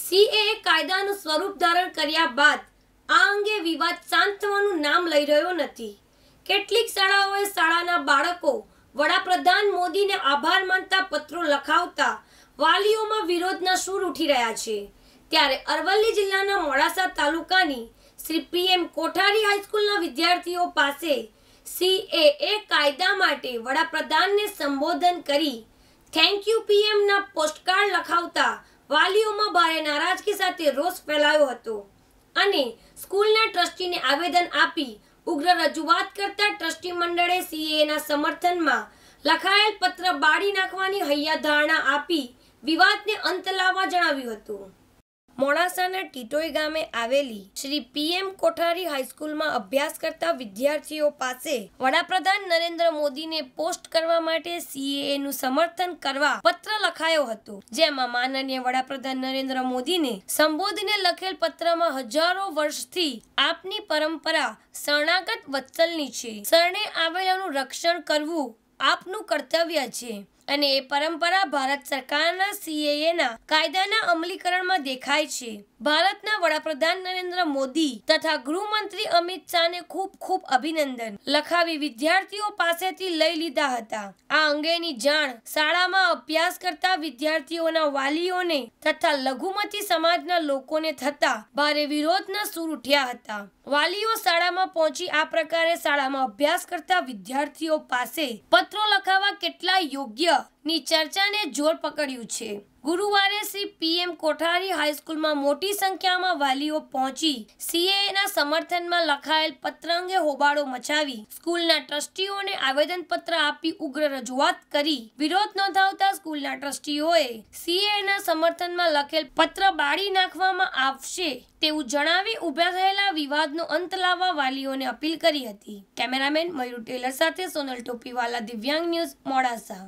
CAA કાયદાનું સ્વરૂપ ધારણ કર્યા બાદ આ અંગે વિવાદ શાંત થવાનું નામ લઈ રહ્યો નથી કેટલીક શાળાઓએ શાળાના બાળકો વડાપ્રધાન મોદીને આભાર માનતા પત્રો લખાવતા વાલીઓમાં વિરોધના સૂર ઉઠી રહ્યા છે ત્યારે અરવલ્લી જિલ્લાના મોડાસા તાલુકાની શ્રી પીએમ કોઠારી હાઈસ્કૂલના વિદ્યાર્થીઓ પાસે સીએએ કાયદા માટે વડાપ્રધાનને સંબોધન કરી થેન્ક યુ પીએમના પોસ્ટકાર્ડ લખાવતા વાલીઓમાં ભારે નારાજગી સાથે રોષ ફેલાયો હતો અને સ્કૂલના ટ્રસ્ટીને આવેદન આપી ઉગ્ર રજૂઆત કરતા ટ્રસ્ટી મંડળે સીએના સમર્થનમાં લખાયેલ પત્ર બાળી નાખવાની હૈયાધારણા આપી વિવાદને અંત લાવવા જણાવ્યું હતું મોડાસાના ટીટોઈ ગામે આવેલી શ્રી પીએમ કોઠારી હાઈસ્કૂલમાં અભ્યાસ કરતા વિદ્યાર્થીઓ પાસે વડાપ્રધાન નરેન્દ્ર મોદીને પોસ્ટ કરવા માટે સીએએ નું સમર્થન કરવા પત્ર લખાયો હતો જેમાં માનનીય વડાપ્રધાન નરેન્દ્ર મોદીને સંબોધીને લખેલ પત્રમાં હજારો વર્ષથી આપની પરંપરા શરણાગત વત્સલની છે શરણે આવેલાનું રક્ષણ કરવું આપનું કર્તવ્ય છે અને એ પરંપરા ભારત સરકારના સીએએના કાયદાના અમલીકરણમાં દેખાય છે ભારતના વડાપ્રધાન નરેન્દ્ર મોદી તથા ગૃહમંત્રી અમિત શાહને ખૂબ ખૂબ અભિનંદન લખાવી વિદ્યાર્થીઓ પાસેથી લઈ લીધા હતા આ અંગેની જાણ શાળામાં અભ્યાસ કરતા વિદ્યાર્થીઓના વાલીઓને તથા લઘુમતી સમાજના લોકોને થતા ભારે વિરોધના સૂર ઉઠ્યા હતા વાલીઓ શાળામાં પહોંચી આ પ્રકારે શાળામાં અભ્યાસ કરતા વિદ્યાર્થીઓ પાસે પત્રો લખાવવા કેટલા યોગ્ય ની ચર્ચાને જોર પકડ્યું છે ગુરુવારે શ્રી પીએમ કોઠારી હાઈસ્કૂલમાં મોટી સંખ્યામાં વાલીઓ પહોંચી સીએના સમર્થનમાં લખાયેલ પત્ર અંગે હોબાળો મચાવી સ્કૂલના ટ્રસ્ટીઓને આવેદનપત્ર આપી ઉગ્ર રજૂઆત કરી વિરોધ નોંધાવતા સ્કૂલના ટ્રસ્ટીઓએ સીએના સમર્થનમાં લખેલ પત્ર બાળી નાખવામાં આવશે તેવું જણાવી ઊભા થયેલા વિવાદનો અંત લાવવા વાલીઓને અપીલ કરી હતી કેમેરામેન મયુર ટેલર સાથે સોનલ ટોપીવાલા દિવ્યાંગ ન્યૂઝ મોડાસા